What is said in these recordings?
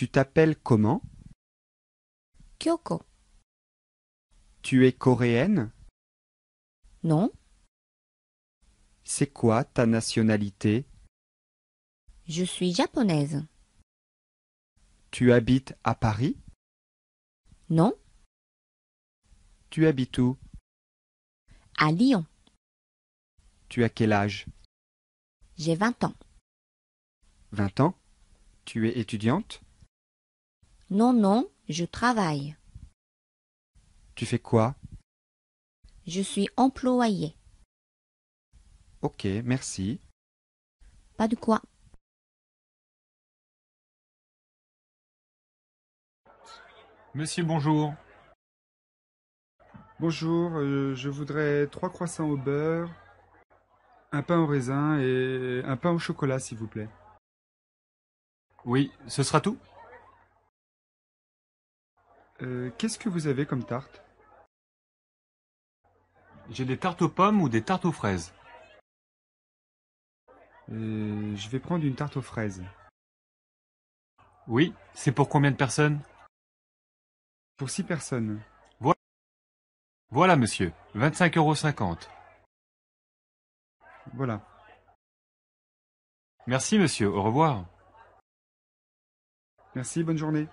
Tu t'appelles comment Kyoko. Tu es coréenne Non. C'est quoi ta nationalité Je suis japonaise. Tu habites à Paris Non. Tu habites où À Lyon. Tu as quel âge J'ai 20 ans. 20 ans Tu es étudiante non, non, je travaille. Tu fais quoi Je suis employé. Ok, merci. Pas de quoi. Monsieur, bonjour. Bonjour, euh, je voudrais trois croissants au beurre, un pain au raisin et un pain au chocolat, s'il vous plaît. Oui, ce sera tout euh, qu'est-ce que vous avez comme tarte J'ai des tartes aux pommes ou des tartes aux fraises. Euh, je vais prendre une tarte aux fraises. Oui, c'est pour combien de personnes Pour six personnes. Voilà, voilà monsieur, 25,50 euros. Voilà. Merci, monsieur, au revoir. Merci, bonne journée.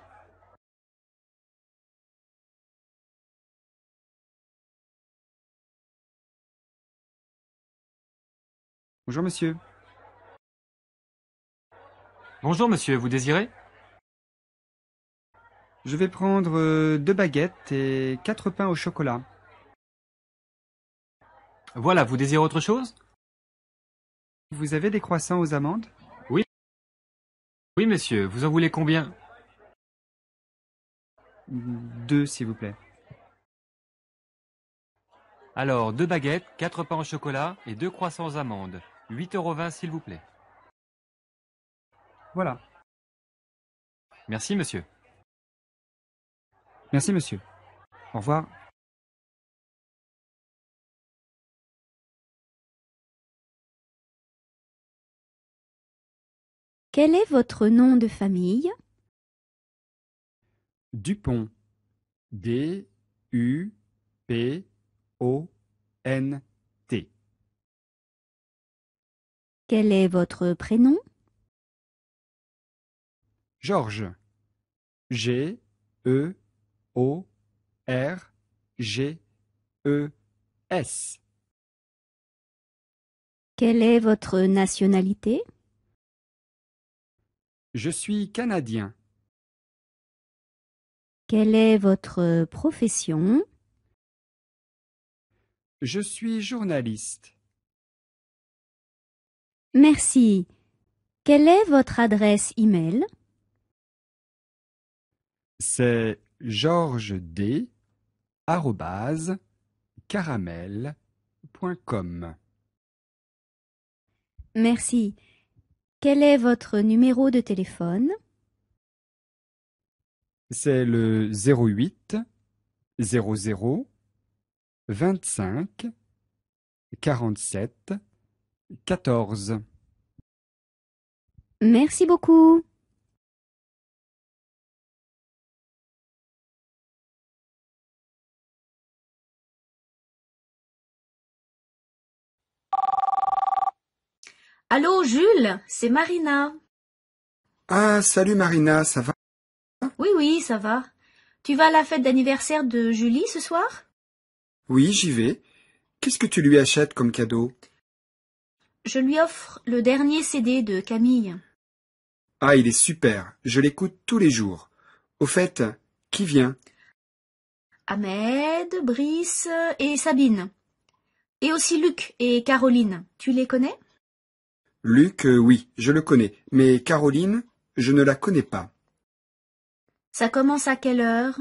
Bonjour monsieur. Bonjour monsieur, vous désirez Je vais prendre euh, deux baguettes et quatre pains au chocolat. Voilà, vous désirez autre chose Vous avez des croissants aux amandes Oui. Oui monsieur, vous en voulez combien Deux s'il vous plaît. Alors, deux baguettes, quatre pains au chocolat et deux croissants aux amandes. Huit euros vingt s'il vous plaît. Voilà. Merci, monsieur. Merci, monsieur. Au revoir. Quel est votre nom de famille Dupont. D-U-P-O-N. Quel est votre prénom Georges. G E O R G E S. Quelle est votre nationalité Je suis canadien. Quelle est votre profession Je suis journaliste. Merci. Quelle est votre adresse email C'est georgesd@caramel.com. Merci. Quel est votre numéro de téléphone C'est le 08 00 25 47 quatorze. Merci beaucoup. Allô, Jules, c'est Marina. Ah, salut Marina, ça va Oui, oui, ça va. Tu vas à la fête d'anniversaire de Julie ce soir Oui, j'y vais. Qu'est-ce que tu lui achètes comme cadeau je lui offre le dernier CD de Camille. Ah, il est super. Je l'écoute tous les jours. Au fait, qui vient Ahmed, Brice et Sabine. Et aussi Luc et Caroline. Tu les connais Luc, euh, oui, je le connais. Mais Caroline, je ne la connais pas. Ça commence à quelle heure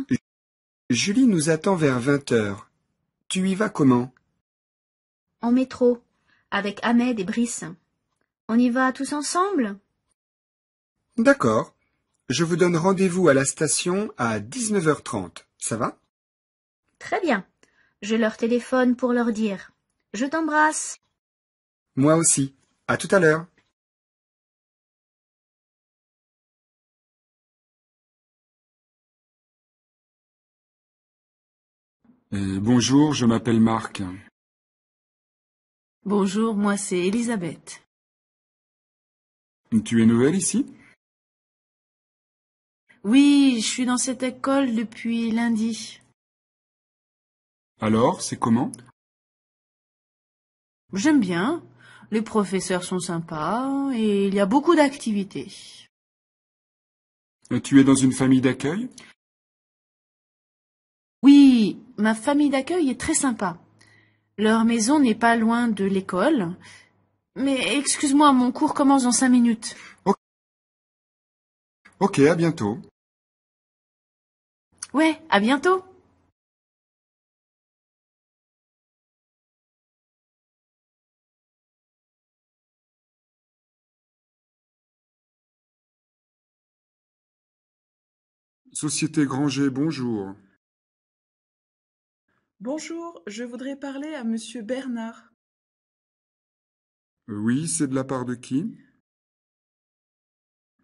Julie nous attend vers vingt heures. Tu y vas comment En métro avec Ahmed et Brice. On y va tous ensemble D'accord. Je vous donne rendez-vous à la station à 19h30. Ça va Très bien. Je leur téléphone pour leur dire. Je t'embrasse. Moi aussi. À tout à l'heure. Euh, bonjour, je m'appelle Marc. Bonjour, moi c'est Elisabeth. Tu es nouvelle ici Oui, je suis dans cette école depuis lundi. Alors, c'est comment J'aime bien. Les professeurs sont sympas et il y a beaucoup d'activités. Tu es dans une famille d'accueil Oui, ma famille d'accueil est très sympa. Leur maison n'est pas loin de l'école. Mais excuse-moi, mon cours commence dans cinq minutes. Ok, à bientôt. Ouais, à bientôt. Société Granger, bonjour. Bonjour, je voudrais parler à Monsieur Bernard. Oui, c'est de la part de qui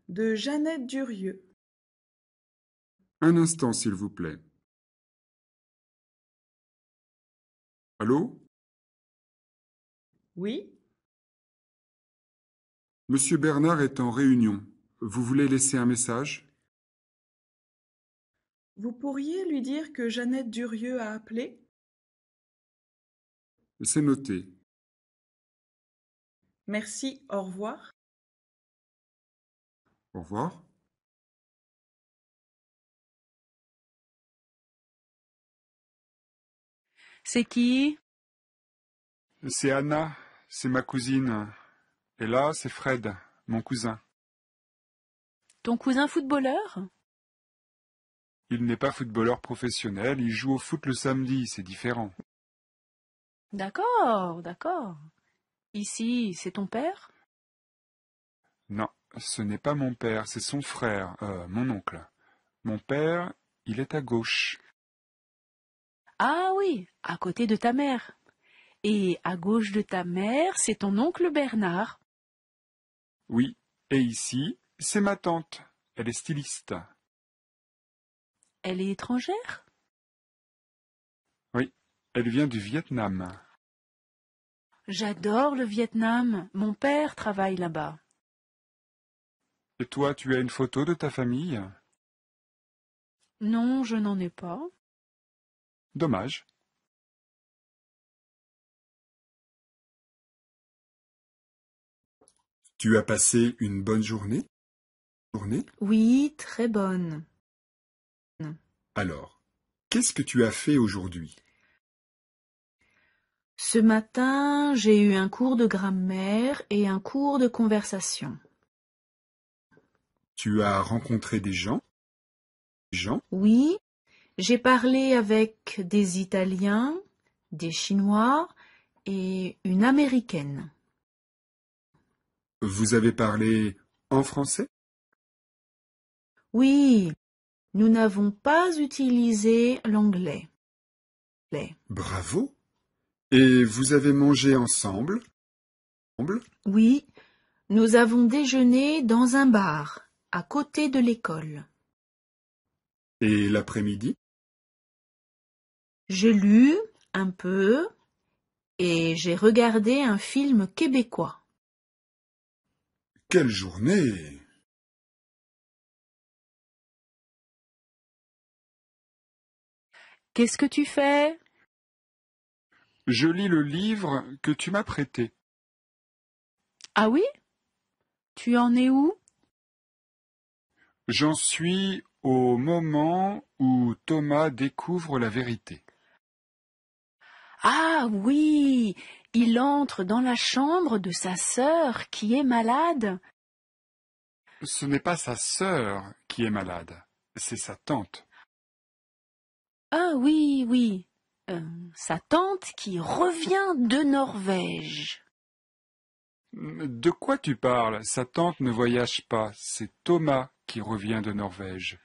De Jeannette Durieux. Un instant, s'il vous plaît. Allô Oui Monsieur Bernard est en réunion. Vous voulez laisser un message Vous pourriez lui dire que Jeannette Durieux a appelé c'est noté. Merci, au revoir. Au revoir. C'est qui C'est Anna, c'est ma cousine. Et là, c'est Fred, mon cousin. Ton cousin footballeur Il n'est pas footballeur professionnel, il joue au foot le samedi, c'est différent. D'accord, d'accord. Ici, c'est ton père Non, ce n'est pas mon père, c'est son frère, euh, mon oncle. Mon père, il est à gauche. Ah oui, à côté de ta mère. Et à gauche de ta mère, c'est ton oncle Bernard. Oui, et ici, c'est ma tante. Elle est styliste. Elle est étrangère elle vient du Vietnam. J'adore le Vietnam. Mon père travaille là-bas. Et toi, tu as une photo de ta famille Non, je n'en ai pas. Dommage. Tu as passé une bonne journée Journée Oui, très bonne. Alors, qu'est-ce que tu as fait aujourd'hui ce matin, j'ai eu un cours de grammaire et un cours de conversation. Tu as rencontré des gens Gens Oui, j'ai parlé avec des Italiens, des Chinois et une Américaine. Vous avez parlé en français Oui, nous n'avons pas utilisé l'anglais. Bravo et vous avez mangé ensemble Oui, nous avons déjeuné dans un bar, à côté de l'école. Et l'après-midi J'ai lu un peu et j'ai regardé un film québécois. Quelle journée Qu'est-ce que tu fais je lis le livre que tu m'as prêté. Ah oui Tu en es où J'en suis au moment où Thomas découvre la vérité. Ah oui Il entre dans la chambre de sa sœur qui est malade. Ce n'est pas sa sœur qui est malade, c'est sa tante. Ah oui, oui, euh, sa tante qui revient de Norvège. De quoi tu parles Sa tante ne voyage pas, c'est Thomas qui revient de Norvège.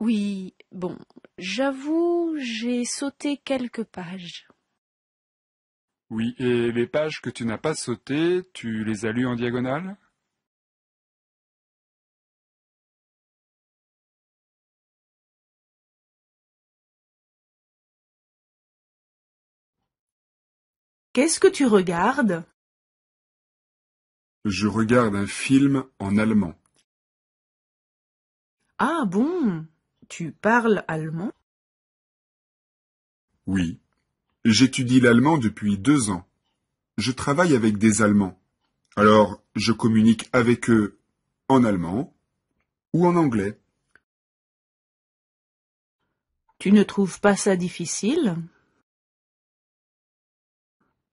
Oui, bon, j'avoue, j'ai sauté quelques pages. Oui, et les pages que tu n'as pas sautées, tu les as lues en diagonale Qu'est-ce que tu regardes Je regarde un film en allemand. Ah bon Tu parles allemand Oui. J'étudie l'allemand depuis deux ans. Je travaille avec des Allemands. Alors, je communique avec eux en allemand ou en anglais. Tu ne trouves pas ça difficile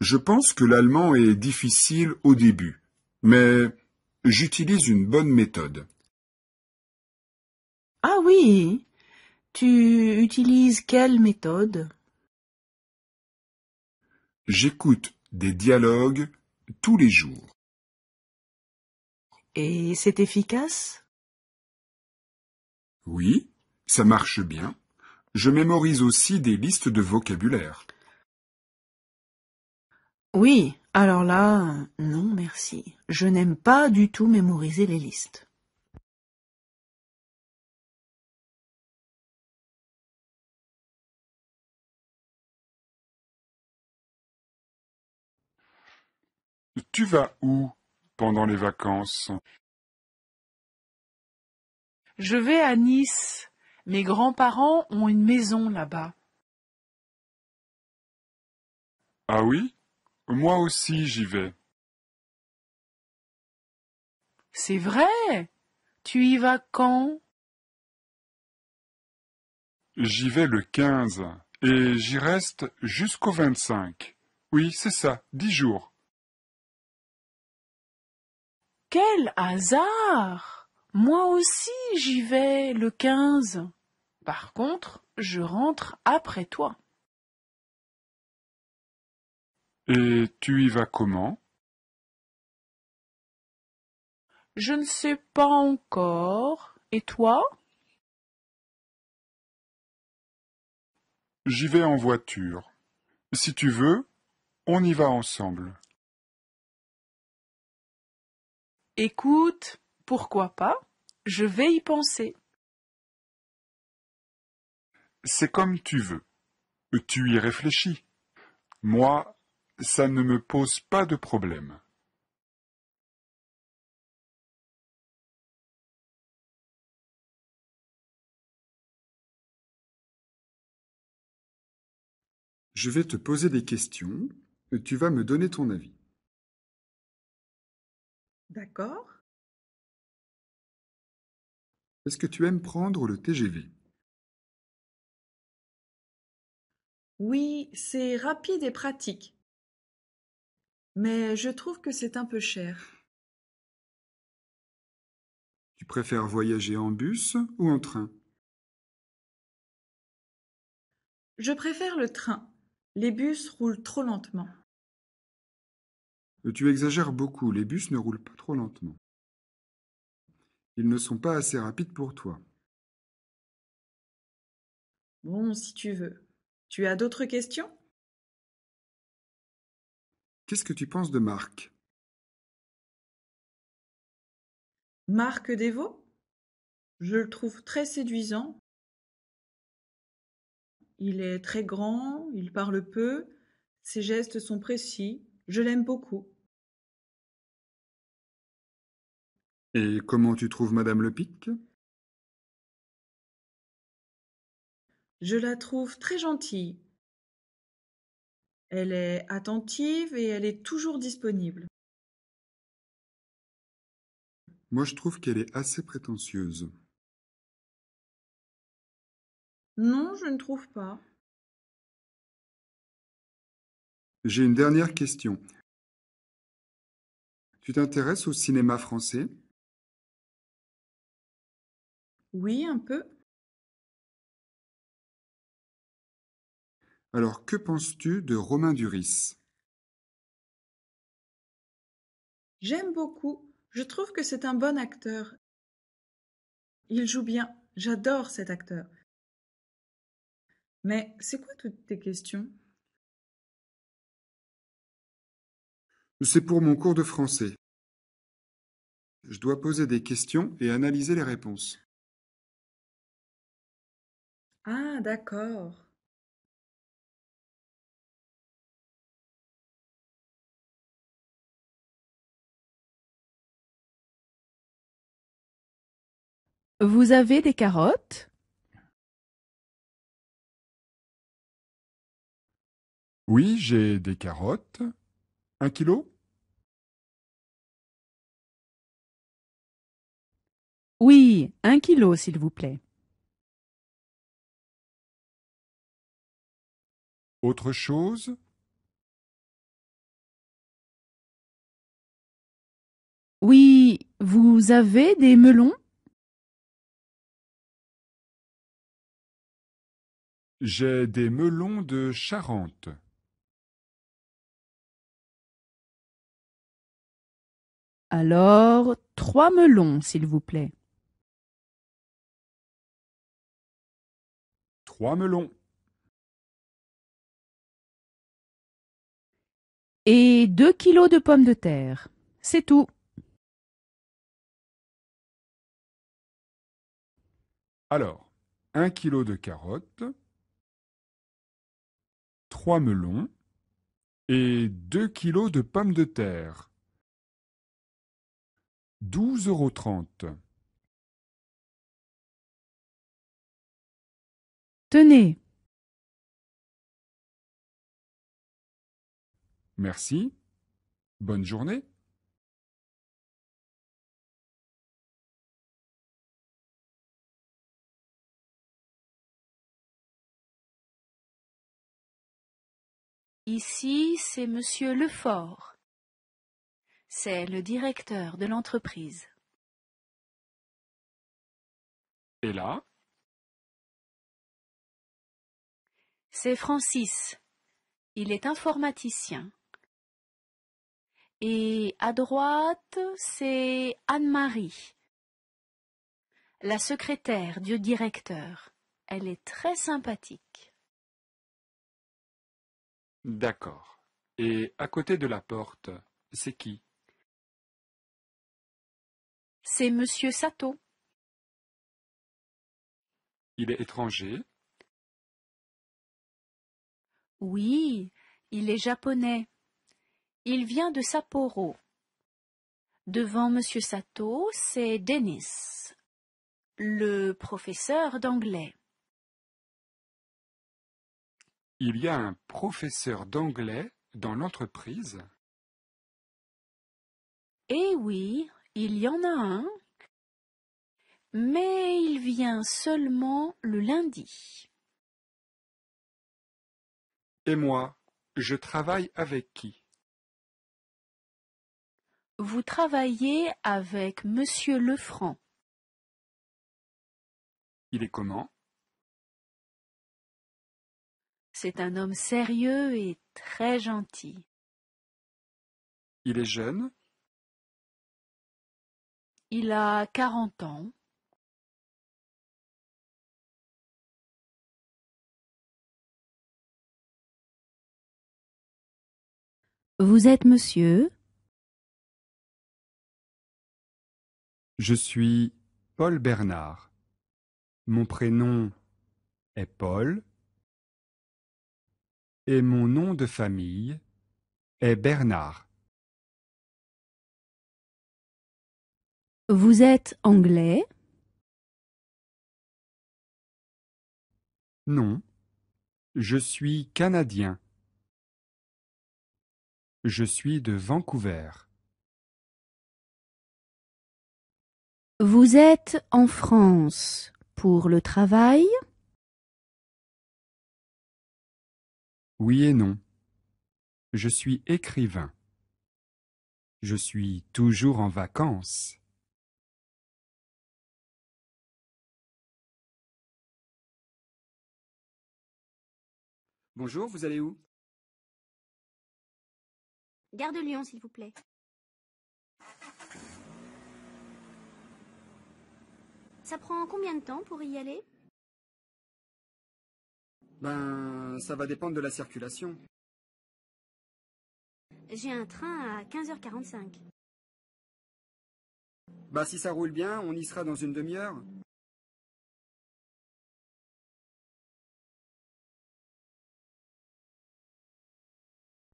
je pense que l'allemand est difficile au début, mais j'utilise une bonne méthode. Ah oui. Tu utilises quelle méthode? J'écoute des dialogues tous les jours. Et c'est efficace? Oui, ça marche bien. Je mémorise aussi des listes de vocabulaire. Oui, alors là… non merci, je n'aime pas du tout mémoriser les listes. Tu vas où pendant les vacances Je vais à Nice. Mes grands-parents ont une maison là-bas. Ah oui moi aussi j'y vais. C'est vrai. Tu y vas quand J'y vais le 15 et j'y reste jusqu'au 25. Oui, c'est ça, dix jours. Quel hasard Moi aussi j'y vais le 15. Par contre, je rentre après toi. Et tu y vas comment? Je ne sais pas encore. Et toi? J'y vais en voiture. Si tu veux, on y va ensemble. Écoute, pourquoi pas? Je vais y penser. C'est comme tu veux. Tu y réfléchis. Moi, ça ne me pose pas de problème. Je vais te poser des questions et tu vas me donner ton avis. D'accord. Est-ce que tu aimes prendre le TGV Oui, c'est rapide et pratique. Mais je trouve que c'est un peu cher. Tu préfères voyager en bus ou en train Je préfère le train. Les bus roulent trop lentement. Tu exagères beaucoup, les bus ne roulent pas trop lentement. Ils ne sont pas assez rapides pour toi. Bon, si tu veux. Tu as d'autres questions Qu'est-ce que tu penses de Marc Marc Devaux, Je le trouve très séduisant. Il est très grand, il parle peu, ses gestes sont précis, je l'aime beaucoup. Et comment tu trouves Madame Lepic Je la trouve très gentille. Elle est attentive et elle est toujours disponible. Moi, je trouve qu'elle est assez prétentieuse. Non, je ne trouve pas. J'ai une dernière question. Tu t'intéresses au cinéma français Oui, un peu. Alors que penses-tu de Romain Duris J'aime beaucoup. Je trouve que c'est un bon acteur. Il joue bien. J'adore cet acteur. Mais c'est quoi toutes tes questions C'est pour mon cours de français. Je dois poser des questions et analyser les réponses. Ah, d'accord. Vous avez des carottes? Oui, j'ai des carottes. Un kilo? Oui, un kilo, s'il vous plaît. Autre chose? Oui, vous avez des melons? J'ai des melons de Charente. Alors, trois melons, s'il vous plaît. Trois melons. Et deux kilos de pommes de terre. C'est tout. Alors, un kilo de carottes trois melons et deux kilos de pommes de terre. Douze euros trente. Tenez. Merci. Bonne journée. Ici, c'est Monsieur Lefort. C'est le directeur de l'entreprise. Et là C'est Francis. Il est informaticien. Et à droite, c'est Anne-Marie, la secrétaire du directeur. Elle est très sympathique. D'accord. Et à côté de la porte, c'est qui C'est Monsieur Sato. Il est étranger Oui, il est japonais. Il vient de Sapporo. Devant Monsieur Sato, c'est Dennis, le professeur d'anglais. Il y a un professeur d'anglais dans l'entreprise Eh oui, il y en a un. Mais il vient seulement le lundi. Et moi, je travaille avec qui Vous travaillez avec Monsieur Lefranc. Il est comment c'est un homme sérieux et très gentil. Il est jeune Il a quarante ans. Vous êtes monsieur Je suis Paul Bernard. Mon prénom est Paul. Et mon nom de famille est Bernard. Vous êtes anglais Non, je suis canadien. Je suis de Vancouver. Vous êtes en France pour le travail Oui et non. Je suis écrivain. Je suis toujours en vacances. Bonjour, vous allez où Gare de Lyon, s'il vous plaît. Ça prend combien de temps pour y aller ben, ça va dépendre de la circulation. J'ai un train à 15h45. Bah ben, si ça roule bien, on y sera dans une demi-heure.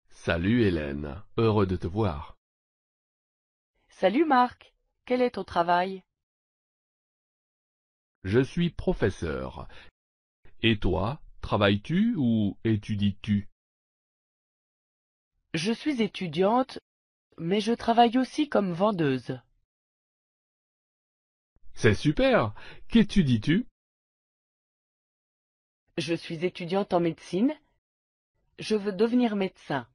Salut Hélène, heureux de te voir. Salut Marc, quel est ton travail Je suis professeur. Et toi Travailles-tu ou étudies-tu Je suis étudiante, mais je travaille aussi comme vendeuse. C'est super. Qu'étudies-tu Je suis étudiante en médecine. Je veux devenir médecin.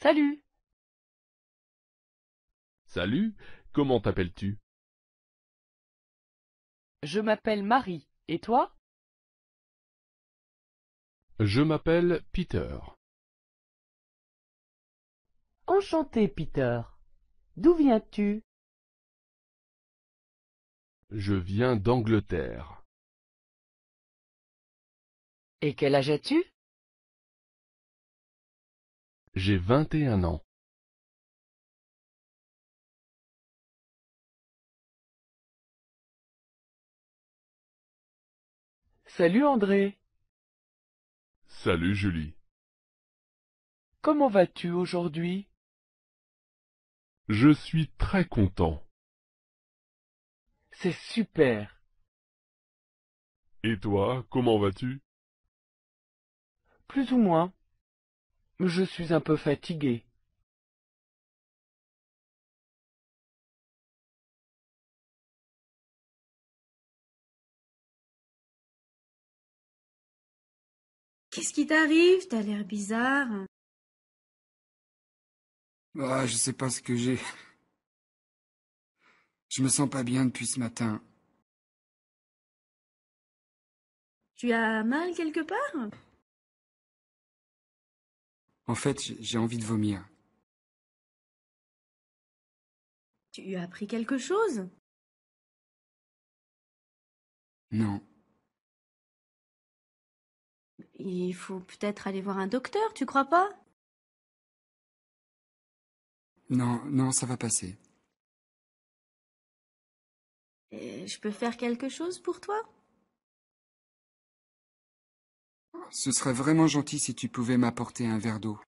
Salut Salut, comment t'appelles-tu Je m'appelle Marie, et toi Je m'appelle Peter. Enchanté, Peter. D'où viens-tu Je viens d'Angleterre. Et quel âge as-tu J'ai vingt et un ans. Salut André. Salut Julie. Comment vas-tu aujourd'hui Je suis très content. C'est super. Et toi, comment vas-tu Plus ou moins. Je suis un peu fatigué. Qu'est-ce qui t'arrive T'as l'air bizarre. Ah, je sais pas ce que j'ai. Je me sens pas bien depuis ce matin. Tu as mal quelque part En fait, j'ai envie de vomir. Tu as appris quelque chose Non. Il faut peut-être aller voir un docteur, tu crois pas Non, non, ça va passer. je peux faire quelque chose pour toi Ce serait vraiment gentil si tu pouvais m'apporter un verre d'eau.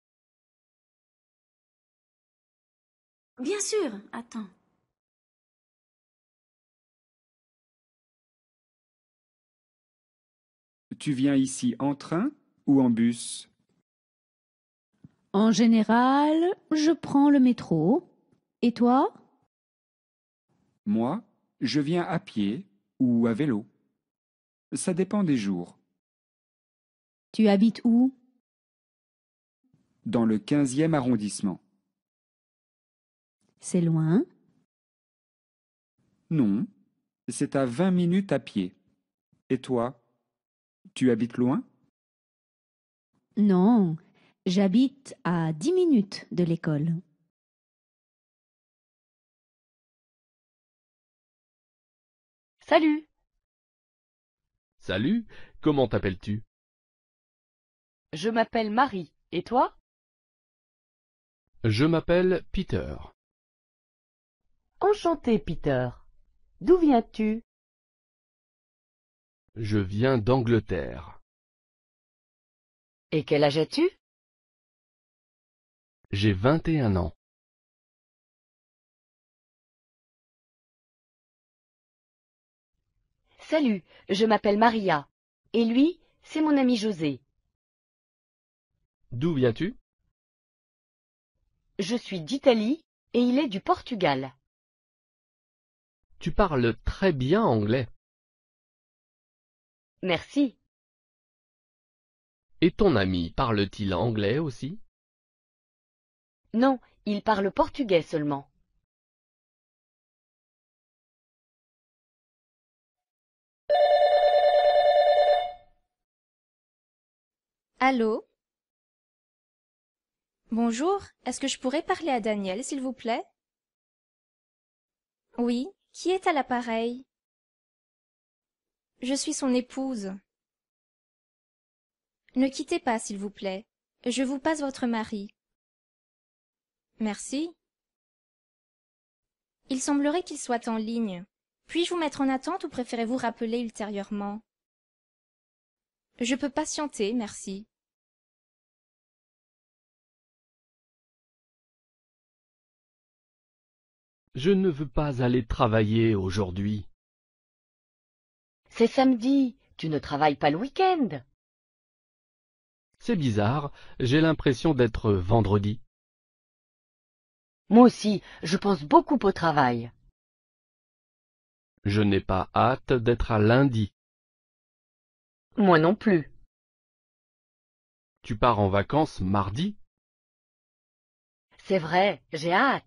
Bien sûr, attends. tu viens ici en train ou en bus En général, je prends le métro. Et toi Moi, je viens à pied ou à vélo. Ça dépend des jours. Tu habites où Dans le 15e arrondissement. C'est loin Non, c'est à vingt minutes à pied. Et toi tu habites loin Non, j'habite à dix minutes de l'école. Salut Salut, comment t'appelles-tu Je m'appelle Marie, et toi Je m'appelle Peter. Enchanté, Peter. D'où viens-tu je viens d'Angleterre. Et quel âge as-tu J'ai 21 ans. Salut, je m'appelle Maria. Et lui, c'est mon ami José. D'où viens-tu Je suis d'Italie, et il est du Portugal. Tu parles très bien anglais. Merci. Et ton ami parle-t-il anglais aussi Non, il parle portugais seulement. Allô Bonjour, est-ce que je pourrais parler à Daniel, s'il vous plaît Oui, qui est à l'appareil je suis son épouse. Ne quittez pas, s'il vous plaît. Je vous passe votre mari. Merci. Il semblerait qu'il soit en ligne. Puis-je vous mettre en attente ou préférez-vous rappeler ultérieurement Je peux patienter, merci. Je ne veux pas aller travailler aujourd'hui. C'est samedi, tu ne travailles pas le week-end. C'est bizarre, j'ai l'impression d'être vendredi. Moi aussi, je pense beaucoup au travail. Je n'ai pas hâte d'être à lundi. Moi non plus. Tu pars en vacances mardi C'est vrai, j'ai hâte.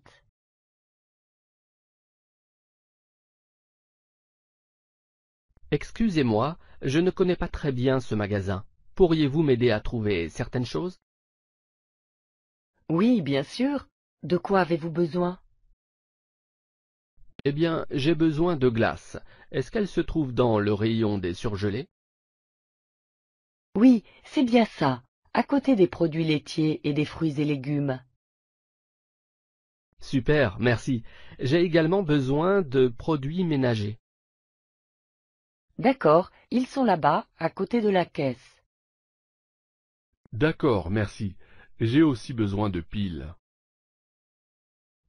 Excusez-moi, je ne connais pas très bien ce magasin. Pourriez-vous m'aider à trouver certaines choses Oui, bien sûr. De quoi avez-vous besoin Eh bien, j'ai besoin de glace. Est-ce qu'elle se trouve dans le rayon des surgelés Oui, c'est bien ça, à côté des produits laitiers et des fruits et légumes. Super, merci. J'ai également besoin de produits ménagers. D'accord, ils sont là-bas, à côté de la caisse. D'accord, merci. J'ai aussi besoin de piles.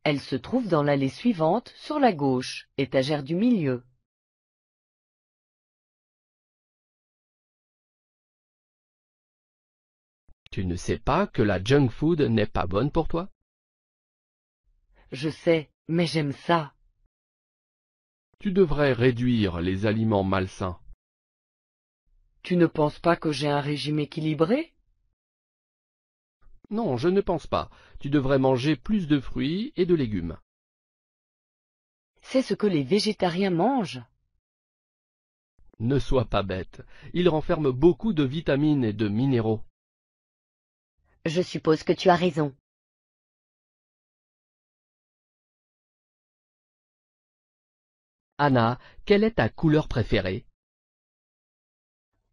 Elle se trouve dans l'allée suivante, sur la gauche, étagère du milieu. Tu ne sais pas que la junk food n'est pas bonne pour toi Je sais, mais j'aime ça. Tu devrais réduire les aliments malsains. Tu ne penses pas que j'ai un régime équilibré Non, je ne pense pas. Tu devrais manger plus de fruits et de légumes. C'est ce que les végétariens mangent. Ne sois pas bête. Ils renferment beaucoup de vitamines et de minéraux. Je suppose que tu as raison. Anna, quelle est ta couleur préférée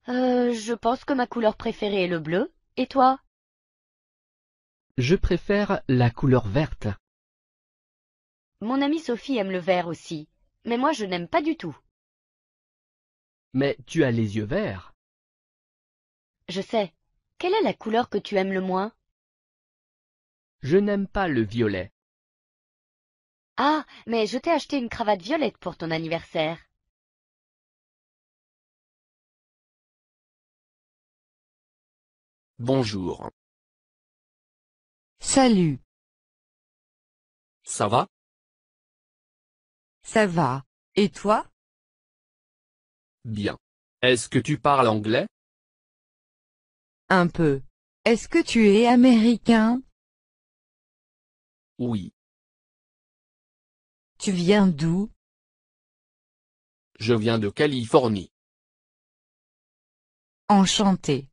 Euh, je pense que ma couleur préférée est le bleu. Et toi Je préfère la couleur verte. Mon amie Sophie aime le vert aussi, mais moi je n'aime pas du tout. Mais tu as les yeux verts. Je sais. Quelle est la couleur que tu aimes le moins Je n'aime pas le violet. Ah mais je t'ai acheté une cravate violette pour ton anniversaire. Bonjour. Salut. Ça va Ça va. Et toi Bien. Est-ce que tu parles anglais Un peu. Est-ce que tu es américain Oui. Tu viens d'où Je viens de Californie. Enchanté.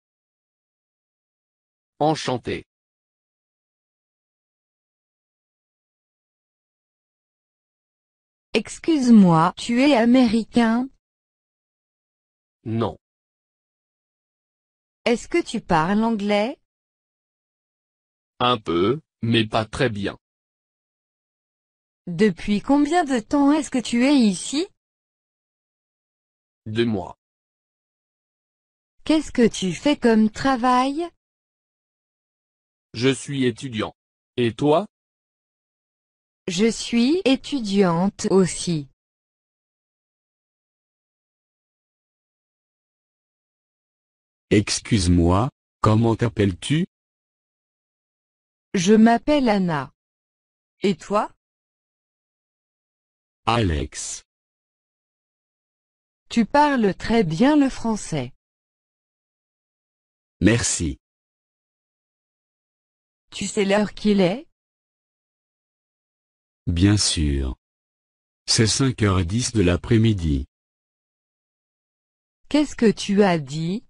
Enchanté. Excuse-moi, tu es américain Non. Est-ce que tu parles anglais Un peu, mais pas très bien. Depuis combien de temps est-ce que tu es ici Deux mois. Qu'est-ce que tu fais comme travail Je suis étudiant. Et toi Je suis étudiante aussi. Excuse-moi, comment t'appelles-tu Je m'appelle Anna. Et toi Alex. Tu parles très bien le français. Merci. Tu sais l'heure qu'il est Bien sûr. C'est 5h10 de l'après-midi. Qu'est-ce que tu as dit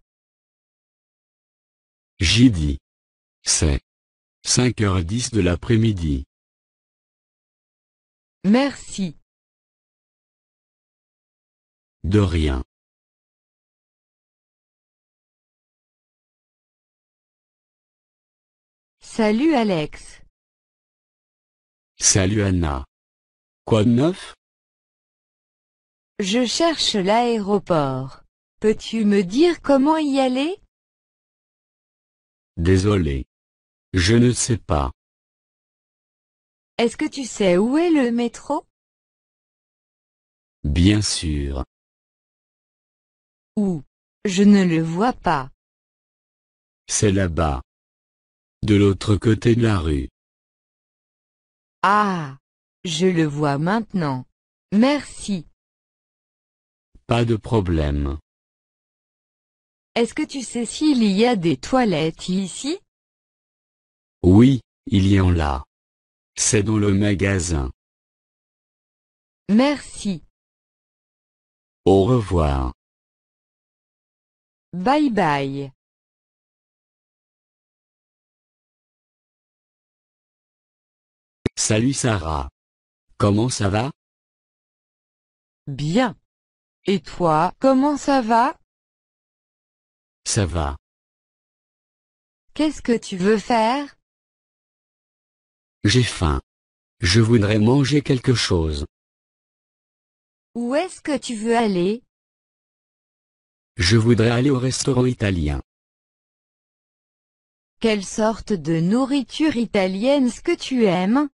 J'ai dit. C'est 5h10 de l'après-midi. Merci. De rien Salut Alex. Salut Anna. Quoi de neuf Je cherche l'aéroport. Peux-tu me dire comment y aller Désolé. Je ne sais pas. Est-ce que tu sais où est le métro Bien sûr. Je ne le vois pas. C'est là-bas. De l'autre côté de la rue. Ah Je le vois maintenant. Merci. Pas de problème. Est-ce que tu sais s'il y a des toilettes ici Oui, il y en a. C'est dans le magasin. Merci. Au revoir. Bye-bye Salut Sarah. Comment ça va Bien. Et toi, comment ça va Ça va. Qu'est-ce que tu veux faire J'ai faim. Je voudrais manger quelque chose. Où est-ce que tu veux aller je voudrais aller au restaurant italien. Quelle sorte de nourriture italienne est-ce que tu aimes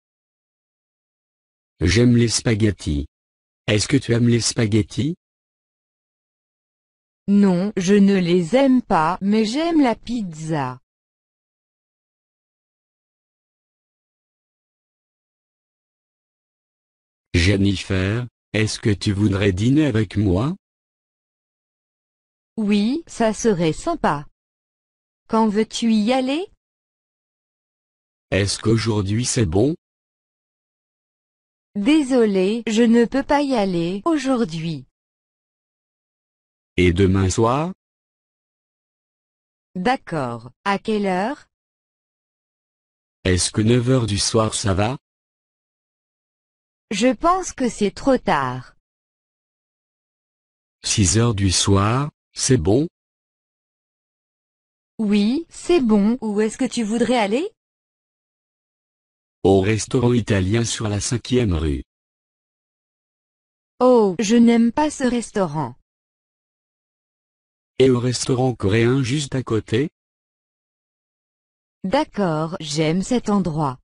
J'aime les spaghettis. Est-ce que tu aimes les spaghettis Non, je ne les aime pas, mais j'aime la pizza. Jennifer, est-ce que tu voudrais dîner avec moi oui, ça serait sympa. Quand veux-tu y aller Est-ce qu'aujourd'hui c'est bon Désolé, je ne peux pas y aller aujourd'hui. Et demain soir D'accord, à quelle heure Est-ce que 9 heures du soir ça va Je pense que c'est trop tard. 6 heures du soir c'est bon Oui, c'est bon. Où est-ce que tu voudrais aller Au restaurant italien sur la cinquième rue. Oh, je n'aime pas ce restaurant. Et au restaurant coréen juste à côté D'accord, j'aime cet endroit.